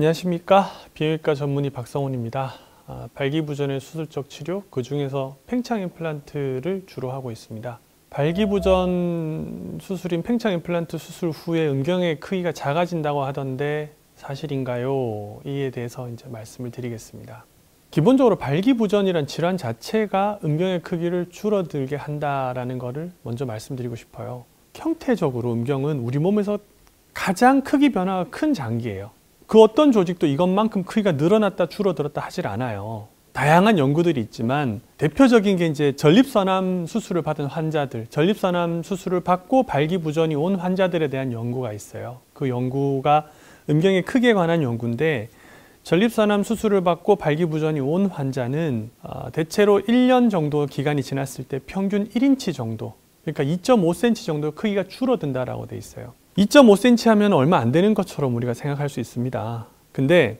안녕하십니까 비뇨기과 전문의 박성훈입니다. 아, 발기부전의 수술적 치료 그 중에서 팽창 임플란트를 주로 하고 있습니다. 발기부전 수술인 팽창 임플란트 수술 후에 음경의 크기가 작아진다고 하던데 사실인가요? 이에 대해서 이제 말씀을 드리겠습니다. 기본적으로 발기부전이란 질환 자체가 음경의 크기를 줄어들게 한다라는 것을 먼저 말씀드리고 싶어요. 형태적으로 음경은 우리 몸에서 가장 크기 변화가 큰 장기예요. 그 어떤 조직도 이것만큼 크기가 늘어났다 줄어들었다 하질 않아요. 다양한 연구들이 있지만 대표적인 게 이제 전립선암 수술을 받은 환자들, 전립선암 수술을 받고 발기부전이 온 환자들에 대한 연구가 있어요. 그 연구가 음경의 크게 관한 연구인데 전립선암 수술을 받고 발기부전이 온 환자는 어, 대체로 1년 정도 기간이 지났을 때 평균 1인치 정도, 그러니까 2.5cm 정도 크기가 줄어든다라고 돼 있어요. 2.5cm 하면 얼마 안 되는 것처럼 우리가 생각할 수 있습니다. 근데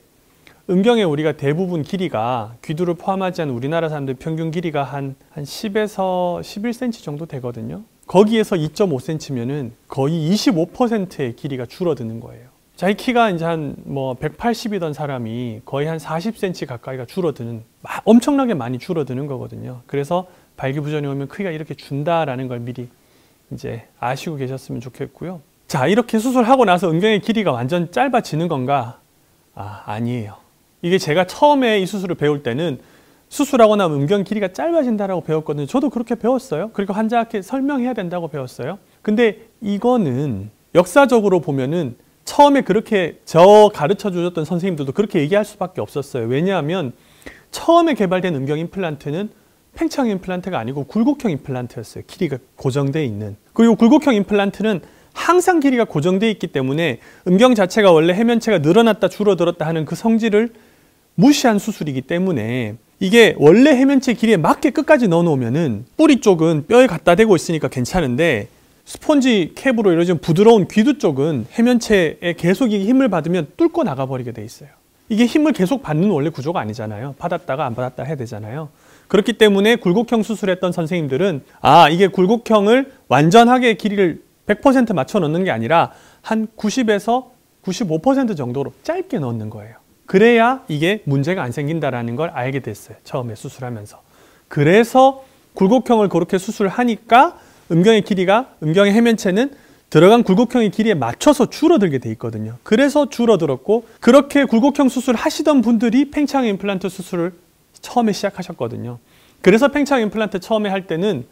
음경에 우리가 대부분 길이가 귀두를 포함하지 않은 우리나라 사람들 평균 길이가 한, 한 10에서 11cm 정도 되거든요. 거기에서 2.5cm면은 거의 25%의 길이가 줄어드는 거예요. 자기 키가 이제 한 뭐 180이던 사람이 거의 한 40cm 가까이가 줄어드는 엄청나게 많이 줄어드는 거거든요. 그래서 발기부전이 오면 크기가 이렇게 준다라는 걸 미리 이제 아시고 계셨으면 좋겠고요. 자, 이렇게 수술하고 나서 음경의 길이가 완전 짧아지는 건가? 아, 아니에요. 이게 제가 처음에 이 수술을 배울 때는 수술하고 나면 음경 길이가 짧아진다라고 배웠거든요. 저도 그렇게 배웠어요. 그리고 환자한테 설명해야 된다고 배웠어요. 근데 이거는 역사적으로 보면은 처음에 그렇게 저 가르쳐 주셨던 선생님들도 그렇게 얘기할 수밖에 없었어요. 왜냐하면 처음에 개발된 음경 임플란트는 팽창 임플란트가 아니고 굴곡형 임플란트였어요. 길이가 고정돼 있는. 그리고 굴곡형 임플란트는 항상 길이가 고정되어 있기 때문에 음경 자체가 원래 해면체가 늘어났다 줄어들었다 하는 그 성질을 무시한 수술이기 때문에 이게 원래 해면체 길이에 맞게 끝까지 넣어놓으면 뿌리 쪽은 뼈에 갖다 대고 있으니까 괜찮은데 스폰지 캡으로 이루어진 부드러운 귀두 쪽은 해면체에 계속 힘을 받으면 뚫고 나가버리게 돼 있어요. 이게 힘을 계속 받는 원래 구조가 아니잖아요. 받았다가 안 받았다 해야 되잖아요. 그렇기 때문에 굴곡형 수술했던 선생님들은 아 이게 굴곡형을 완전하게 길이를 100% 맞춰 넣는 게 아니라 한 90에서 95% 정도로 짧게 넣는 거예요. 그래야 이게 문제가 안 생긴다라는 걸 알게 됐어요. 처음에 수술하면서. 그래서 굴곡형을 그렇게 수술하니까 음경의 길이가 음경의 해면체는 들어간 굴곡형의 길이에 맞춰서 줄어들게 돼 있거든요. 그래서 줄어들었고 그렇게 굴곡형 수술 하시던 분들이 팽창 임플란트 수술을 처음에 시작하셨거든요. 그래서 팽창 임플란트 처음에 할 때는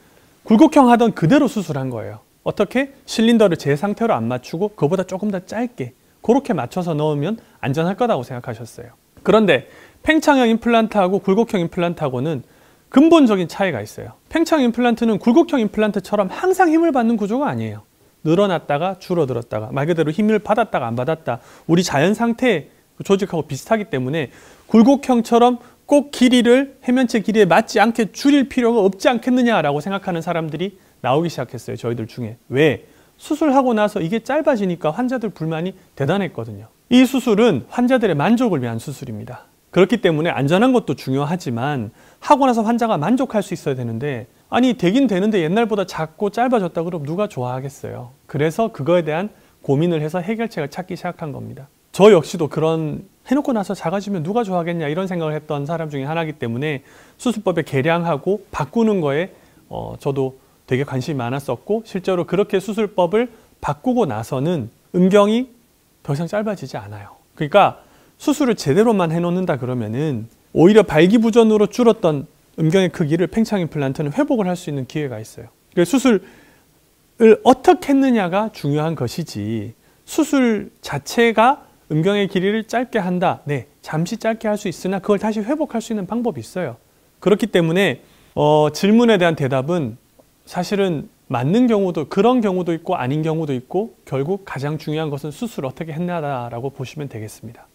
굴곡형 하던 그대로 수술한 거예요. 어떻게 실린더를 제 상태로 안 맞추고 그보다 조금 더 짧게 그렇게 맞춰서 넣으면 안전할 거라고 생각하셨어요. 그런데 팽창형 임플란트하고 굴곡형 임플란트하고는 근본적인 차이가 있어요. 팽창 임플란트는 굴곡형 임플란트처럼 항상 힘을 받는 구조가 아니에요. 늘어났다가 줄어들었다가 말 그대로 힘을 받았다가 안 받았다 우리 자연 상태 조직하고 비슷하기 때문에 굴곡형처럼 꼭 길이를 해면체 길이에 맞지 않게 줄일 필요가 없지 않겠느냐라고 생각하는 사람들이 나오기 시작했어요. 저희들 중에. 왜? 수술하고 나서 이게 짧아지니까 환자들 불만이 대단했거든요. 이 수술은 환자들의 만족을 위한 수술입니다. 그렇기 때문에 안전한 것도 중요하지만 하고 나서 환자가 만족할 수 있어야 되는데 아니 되긴 되는데 옛날보다 작고 짧아졌다 그럼 누가 좋아하겠어요. 그래서 그거에 대한 고민을 해서 해결책을 찾기 시작한 겁니다. 저 역시도 그런 해놓고 나서 작아지면 누가 좋아하겠냐 이런 생각을 했던 사람 중에 하나이기 때문에 수술법에 개량하고 바꾸는 거에 어, 저도 되게 관심이 많았었고 실제로 그렇게 수술법을 바꾸고 나서는 음경이 더 이상 짧아지지 않아요. 그러니까 수술을 제대로만 해놓는다 그러면은 오히려 발기부전으로 줄었던 음경의 크기를 팽창 임플란트는 회복을 할 수 있는 기회가 있어요. 그래서 그러니까 수술을 어떻게 했느냐가 중요한 것이지 수술 자체가 음경의 길이를 짧게 한다. 네, 잠시 짧게 할 수 있으나 그걸 다시 회복할 수 있는 방법이 있어요. 그렇기 때문에 어, 질문에 대한 대답은 사실은 맞는 경우도 그런 경우도 있고 아닌 경우도 있고 결국 가장 중요한 것은 수술 어떻게 했나라고 보시면 되겠습니다.